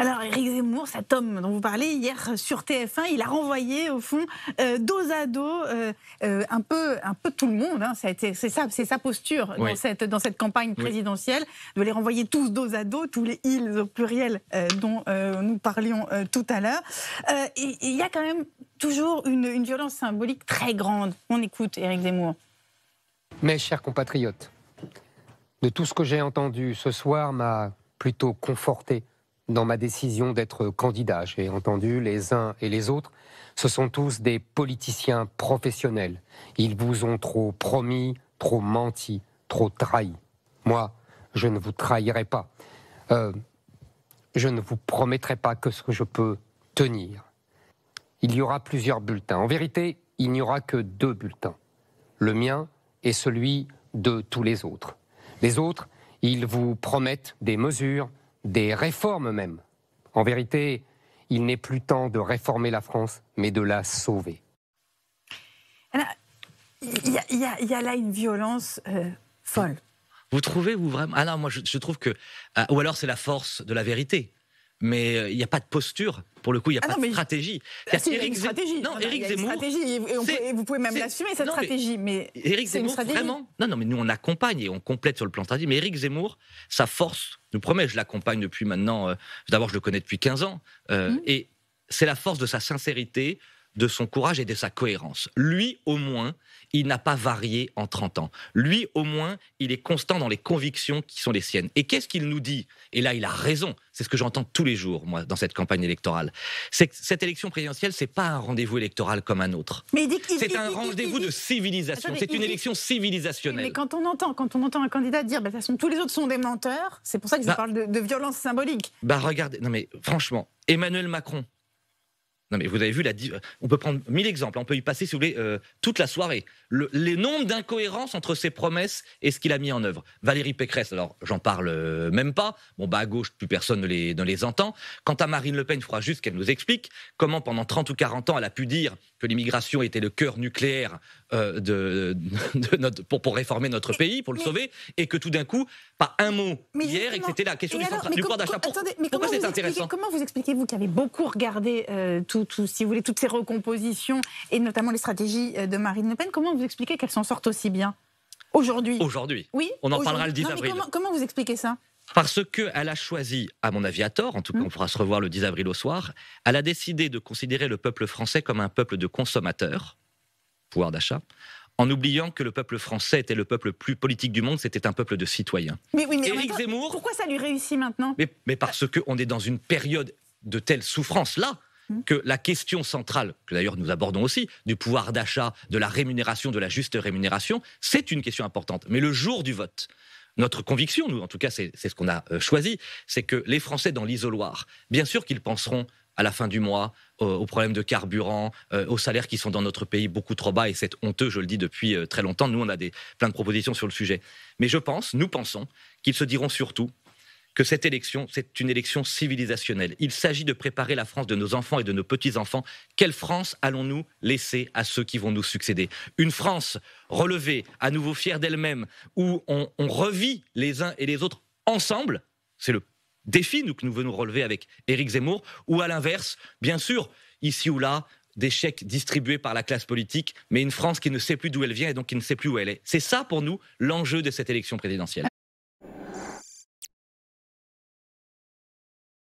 Alors, Éric Zemmour, cet homme dont vous parlez hier sur TF1, il a renvoyé au fond euh, dos à dos euh, euh, un peu un peu tout le monde. Hein. C'est ça, sa posture dans cette campagne présidentielle de les renvoyer tous dos à dos, tous les ils au pluriel dont nous parlions tout à l'heure. et il y a quand même toujours une, une violence symbolique très grande. On écoute Éric Zemmour. Mes chers compatriotes, de tout ce que j'ai entendu ce soir m'a plutôt conforté dans ma décision d'être candidat. J'ai entendu les uns et les autres. Ce sont tous des politiciens professionnels. Ils vous ont trop promis, trop menti, trop trahi. Moi, je ne vous trahirai pas. Euh, je ne vous promettrai pas que ce que je peux tenir. Il y aura plusieurs bulletins. En vérité, il n'y aura que deux bulletins. Le mien et celui de tous les autres. Les autres, ils vous promettent des mesures, des réformes même. En vérité, il n'est plus temps de réformer la France, mais de la sauver. il y, a là une violence euh, folle. Vous trouvez, vous vraiment Alors ah moi je, trouve que. Ah, ou alors c'est la force de la vérité. Mais euh, il n'y a pas de posture. Pour le coup, il n'y a, ah pas de stratégie. Ah, si, Éric Zemmour... stratégie. Non, Eric ah Zemmour. Stratégie vous pouvez même l'assumer, cette stratégie. Mais, Eric Zemmour, vraiment. Non, non, mais nous, on accompagne et on complète sur le plan stratégique. Mais Eric Zemmour, sa force, je vous promets, je l'accompagne depuis maintenant. Euh, d'abord, je le connais depuis 15 ans. Euh, mhm. Et c'est la force de sa sincérité, de son courage et de sa cohérence. Lui, au moins, il n'a pas varié en 30 ans. Lui, au moins, il est constant dans les convictions qui sont les siennes. Et qu'est-ce qu'il nous dit Et là, il a raison. C'est ce que j'entends tous les jours, moi, dans cette campagne électorale. cette élection présidentielle, c'est pas un rendez-vous électoral comme un autre. Mais c'est un rendez-vous de civilisation. C'est une élection civilisationnelle. Mais quand on entend, quand on entend un candidat dire, bah, tous les autres sont des menteurs, c'est pour ça que bah parle de, de violence symbolique. Bah regardez, non mais franchement, Emmanuel Macron, non, mais vous avez vu, la euh, on peut prendre mille exemples, hein. on peut y passer, si vous euh, toute la soirée. les nombres d'incohérences entre ses promesses et ce qu'il a mis en œuvre. Valérie Pécresse, alors j'en parle euh, même pas. Bon, bah à gauche, plus personne ne les, ne les entend. Quant à Marine Le Pen, il faudra juste qu'elle nous explique comment, pendant 30 ou 40 ans, elle a pu dire que l'immigration était le cœur nucléaire euh, de, pour, réformer notre pays, pour le sauver, et que tout d'un coup, pas un mot hier, et que c'était la question du, alors, d'achat. pour Pourquoi c'est intéressant Comment vous expliquez-vous qui avez beaucoup regardé euh, tout, si vous voulez, toutes ces recompositions, et notamment les stratégies euh, de Marine Le Pen, comment vous expliquez qu'elles s'en sortent aussi bien Aujourd'hui. Aujourd'hui. Oui. On en parlera le 10 avril. Comment, comment vous expliquez ça parce qu'elle a choisi, à mon avis à tort, en tout cas hmm. on pourra se revoir le 10 avril au soir, elle a décidé de considérer le peuple français comme un peuple de consommateurs, pouvoir d'achat en oubliant que le peuple français était le peuple plus politique du monde, c'était un peuple de citoyens. Mais oui, mais Éric Zemmour, pourquoi ça lui réussit maintenant mais, parce qu'on est dans une période de telle souffrance là hmm. que la question centrale, que d'ailleurs nous abordons aussi, du pouvoir d'achat, de la rémunération, de la juste rémunération, c'est une question importante. Mais le jour du vote, notre conviction, nous en tout cas c'est ce qu'on a euh, choisi, c'est que les Français dans l'isoloir, bien sûr qu'ils penseront à la fin du mois, aux, problèmes de carburant, euh, aux salaires qui sont dans notre pays beaucoup trop bas, et c'est honteux, je le dis depuis euh, très longtemps. Nous, on a des, plein de propositions sur le sujet. Mais je pense, nous pensons, qu'ils se diront surtout que cette élection, c'est une élection civilisationnelle. Il s'agit de préparer la France de nos enfants et de nos petits-enfants. Quelle France allons-nous laisser à ceux qui vont nous succéder Une France relevée, à nouveau fière d'elle-même, où on revit les uns et les autres ensemble, c'est le défi nous, que nous venons relever avec Éric Zemmour, ou à l'inverse, bien sûr, ici ou là, des chèques distribués par la classe politique, mais une France qui ne sait plus d'où elle vient et donc qui ne sait plus où elle est. C'est ça pour nous l'enjeu de cette élection présidentielle.